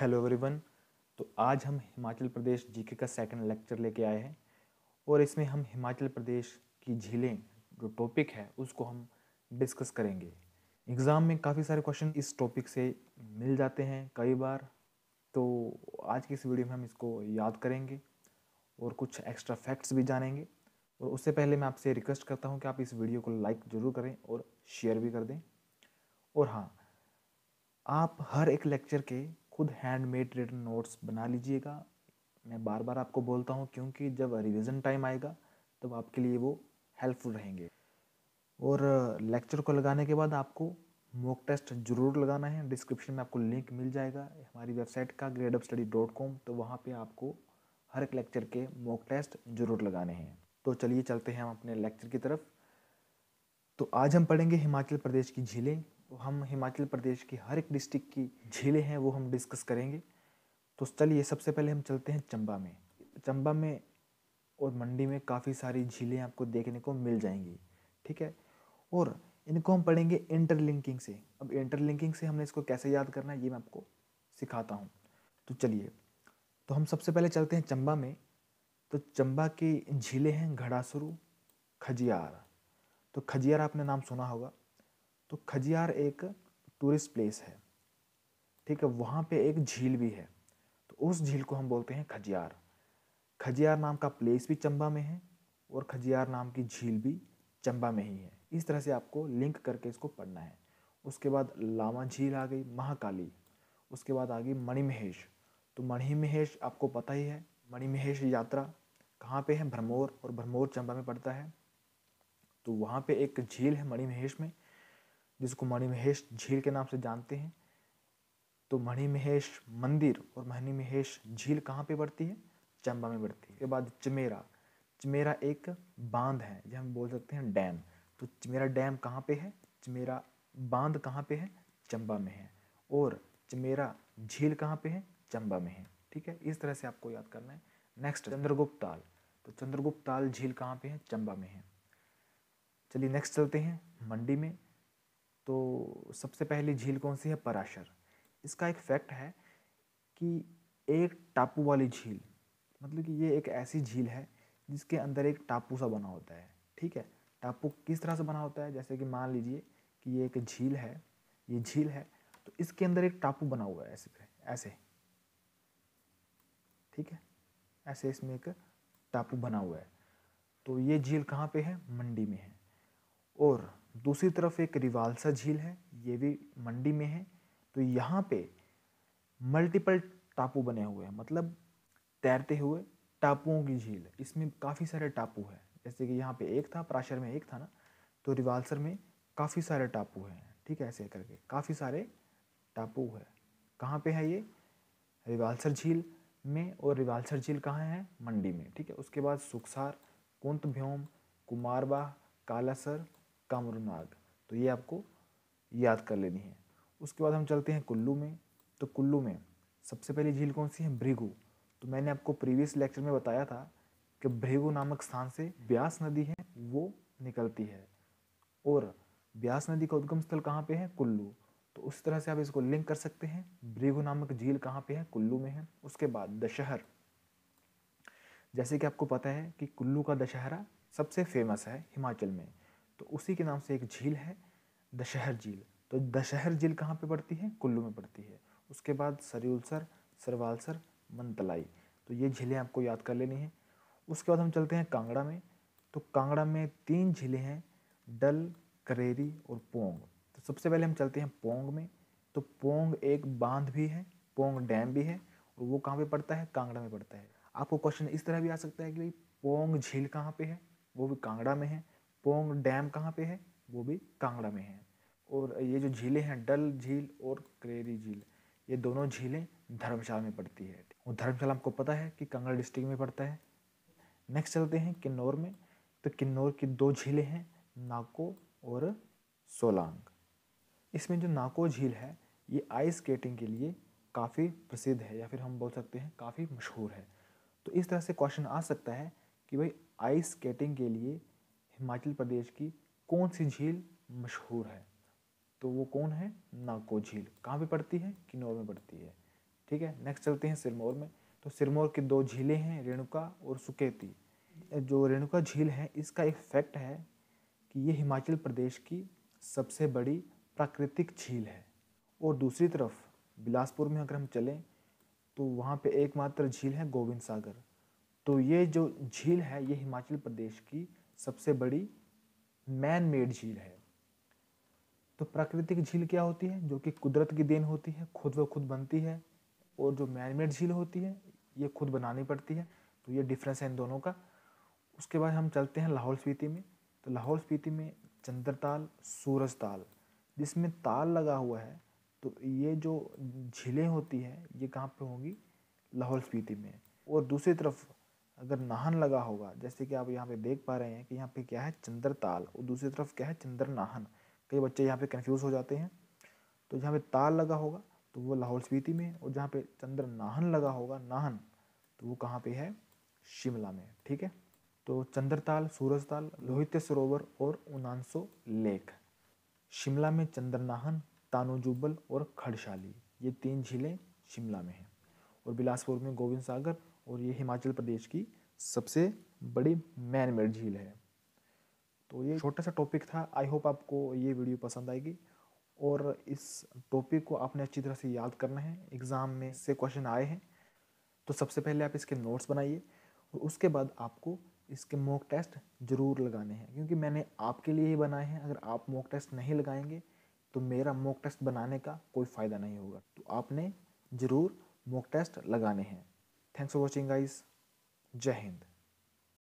Hello everyone तो आज हम हिमाचल प्रदेश जीके का सेकंड लेक्चर लेके आए हैं और इसमें हम हिमाचल प्रदेश की झीलें जो टॉपिक है उसको हम डिस्कस करेंगे एग्ज़ाम में काफ़ी सारे क्वेश्चन इस टॉपिक से मिल जाते हैं कई बार तो आज की इस वीडियो में हम इसको याद करेंगे और कुछ एक्स्ट्रा फैक्ट्स भी जानेंगे और उससे पहले मैं आपसे रिक्वेस्ट करता हूँ कि आप इस वीडियो को लाइक ज़रूर करें और शेयर भी कर दें और हाँ आप हर एक लेक्चर के खुद हैंडमेड रिटर्न नोट्स बना लीजिएगा मैं बार बार आपको बोलता हूँ क्योंकि जब रिविज़न टाइम आएगा तब आपके लिए वो हेल्पफुल रहेंगे और लेक्चर को लगाने के बाद आपको मॉक टेस्ट जरूर लगाना है डिस्क्रिप्शन में आपको लिंक मिल जाएगा हमारी वेबसाइट का ग्रेड स्टडी डॉट कॉम तो वहाँ पर आपको हर एक लेक्चर के मॉक टेस्ट जरूर लगाने हैं तो चलिए चलते हैं हम अपने लेक्चर की तरफ तो आज हम पढ़ेंगे हिमाचल प्रदेश की झीलें तो हम हिमाचल प्रदेश की हर एक डिस्ट्रिक्ट की झीलें हैं वो हम डिस्कस करेंगे तो चलिए सबसे पहले हम चलते हैं चंबा में चंबा में और मंडी में काफ़ी सारी झीलें आपको देखने को मिल जाएंगी ठीक है और इनको हम पढ़ेंगे इंटरलिंकिंग से अब इंटरलिंकिंग से हमने इसको कैसे याद करना है ये मैं आपको सिखाता हूँ तो चलिए तो हम सबसे पहले चलते हैं चंबा में तो चंबा की झीलें हैं घड़ासुरू खजियार तो खजियार आपने नाम सुना होगा तो खजियार एक टूरिस्ट प्लेस है ठीक है वहाँ पे एक झील भी है तो उस झील को हम बोलते हैं खजियार खजियार नाम का प्लेस भी चंबा में है और खजियार नाम की झील भी चंबा में ही है इस तरह से आपको लिंक करके इसको पढ़ना है उसके बाद लामा झील आ गई महाकाली उसके बाद आ गई मणिमहेश तो मणिमहेश आपको पता ही है मणिमहेश यात्रा कहाँ पे है भरमौर और भरमौर चंबा में पड़ता है तो वहाँ पे एक झील है मणिमहेश में जिसको मणिमहेश झील के नाम से जानते हैं तो मणिमहेश मंदिर और मणिमहेश झील कहाँ पे बढ़ती है चंबा में बढ़ती है उसके बाद चमेरा चमेरा एक बांध है जो हम बोल सकते हैं डैम तो चमेरा डैम कहाँ पे है चमेरा बांध कहाँ पे है चंबा में है और चमेरा झील कहाँ पे है चंबा में है ठीक है इस तरह से आपको याद करना है नेक्स्ट चंद्रगुप्त ताल तो चंद्रगुप्त ताल झील कहाँ पे है चंबा में है चलिए नेक्स्ट चलते हैं मंडी में तो सबसे पहली झील कौन सी है पराशर इसका एक फैक्ट है कि एक टापू वाली झील मतलब कि ये एक ऐसी झील है जिसके अंदर एक टापू सा बना होता है ठीक है टापू किस तरह से बना होता है जैसे कि मान लीजिए कि ये एक झील है ये झील है तो इसके अंदर एक टापू बना हुआ है ऐसे ऐसे ठीक है ऐसे इसमें एक टापू बना हुआ है तो ये झील कहाँ पे है मंडी में है और दूसरी तरफ एक रिवालसा झील है ये भी मंडी में है तो यहाँ पे मल्टीपल टापू बने हुए हैं मतलब तैरते हुए टापुओं की झील इसमें काफ़ी सारे टापू हैं जैसे कि यहाँ पे एक था प्राशर में एक था ना तो रिवालसर में काफ़ी सारे टापू हैं ठीक है ऐसे करके काफ़ी सारे टापू है कहाँ पे है ये रिवालसर झील में और रिवालसर झील कहाँ है मंडी में ठीक है उसके बाद सुखसार कुंत भ्योम कुमारबा कालासर कामरूनाग तो ये आपको याद कर लेनी है उसके बाद हम चलते हैं कुल्लू में तो कुल्लू में सबसे पहली झील कौन सी है भृगु तो मैंने आपको प्रीवियस लेक्चर में बताया था कि भृगु नामक स्थान से ब्यास नदी है वो निकलती है और ब्यास नदी का उद्गम स्थल कहाँ पे है कुल्लू तो उस तरह से आप इसको लिंक कर सकते हैं भृगु नामक झील कहाँ पे है कुल्लू में है उसके बाद दशहर जैसे कि आपको पता है कि कुल्लू का दशहरा सबसे फेमस है हिमाचल में तो उसी के नाम से एक झील है दशहर झील तो दशहर झील कहाँ पे पड़ती है कुल्लू में पड़ती है उसके बाद सरयुलसर सरवालसर मंतलाई तो ये झीलें आपको याद कर लेनी है उसके बाद हम चलते हैं कांगड़ा में तो कांगड़ा में तीन झीलें हैं डल करेरी और पोंग तो सबसे पहले हम चलते हैं पोंग में तो पोंग एक बांध भी है पोंग डैम भी है और वो कहाँ पे पड़ता है कांगड़ा में पड़ता है आपको क्वेश्चन इस तरह भी आ सकता है कि भाई पोंग झील कहाँ पे है वो भी कांगड़ा में है पोंग डैम कहाँ पे है वो भी कांगड़ा में है और ये जो झीलें हैं डल झील और करेरी झील ये दोनों झीलें धर्मशाला में पड़ती है और धर्मशाला आपको पता है कि कांगड़ा डिस्ट्रिक्ट में पड़ता है नेक्स्ट चलते हैं किन्नौर में तो किन्नौर की दो झीलें हैं नाको और सोलांग इसमें जो नाको झील है ये आइस स्केटिंग के लिए काफ़ी प्रसिद्ध है या फिर हम बोल सकते हैं काफ़ी मशहूर है तो इस तरह से क्वेश्चन आ सकता है कि भाई आइस स्केटिंग के लिए हिमाचल प्रदेश की कौन सी झील मशहूर है तो वो कौन है नाको झील कहाँ पे पड़ती है किन्नौर में पड़ती है ठीक है नेक्स्ट चलते हैं सिरमौर में तो सिरमौर की दो झीलें हैं रेणुका और सुकेती जो रेणुका झील है इसका एक फैक्ट है कि ये हिमाचल प्रदेश की सबसे बड़ी प्राकृतिक झील है और दूसरी तरफ बिलासपुर में अगर हम चलें तो वहाँ पे एकमात्र झील है गोविंद सागर तो ये जो झील है ये हिमाचल प्रदेश की सबसे बड़ी मैन मेड झील है तो प्राकृतिक झील क्या होती है जो कि कुदरत की देन होती है खुद व खुद बनती है और जो मैन मेड झील होती है ये खुद बनानी पड़ती है तो ये डिफरेंस है इन दोनों का उसके बाद हम चलते हैं लाहौल स्पीति में तो लाहौल स्पीति में चंद्रताल सूरज ताल जिसमें ताल लगा हुआ है तो ये जो झीलें होती हैं ये कहाँ पे होंगी लाहौल स्पीति में और दूसरी तरफ अगर नाहन लगा होगा जैसे कि आप यहाँ पे देख पा रहे हैं कि यहाँ पे क्या है चंद्र ताल और दूसरी तरफ क्या है चंद्र नाहन कई बच्चे यहाँ पे कंफ्यूज हो जाते हैं तो जहाँ पे ताल लगा होगा तो वो लाहौल स्पीति में और जहाँ पे चंद्र नाहन लगा होगा नाहन तो वो कहाँ पे है शिमला में ठीक है तो चंद्रताल ताल लोहित्य सरोवर और उनानसो लेक शिमला में चंद्र नाहन तानोजुबल और खड़शाली ये तीन झीलें शिमला में हैं और बिलासपुर में गोविंद सागर और ये हिमाचल प्रदेश की सबसे बड़ी मैन मेड झील है तो ये छोटा सा टॉपिक था आई होप आपको ये वीडियो पसंद आएगी और इस टॉपिक को आपने अच्छी तरह से याद करना है एग्ज़ाम में से क्वेश्चन आए हैं तो सबसे पहले आप इसके नोट्स बनाइए और उसके बाद आपको इसके मॉक टेस्ट ज़रूर लगाने हैं क्योंकि मैंने आपके लिए ही बनाए हैं अगर आप मॉक टेस्ट नहीं लगाएंगे तो मेरा मॉक टेस्ट बनाने का कोई फ़ायदा नहीं होगा तो आपने ज़रूर मॉक टेस्ट लगाने हैं Thanks for watching guys. Jai Hind.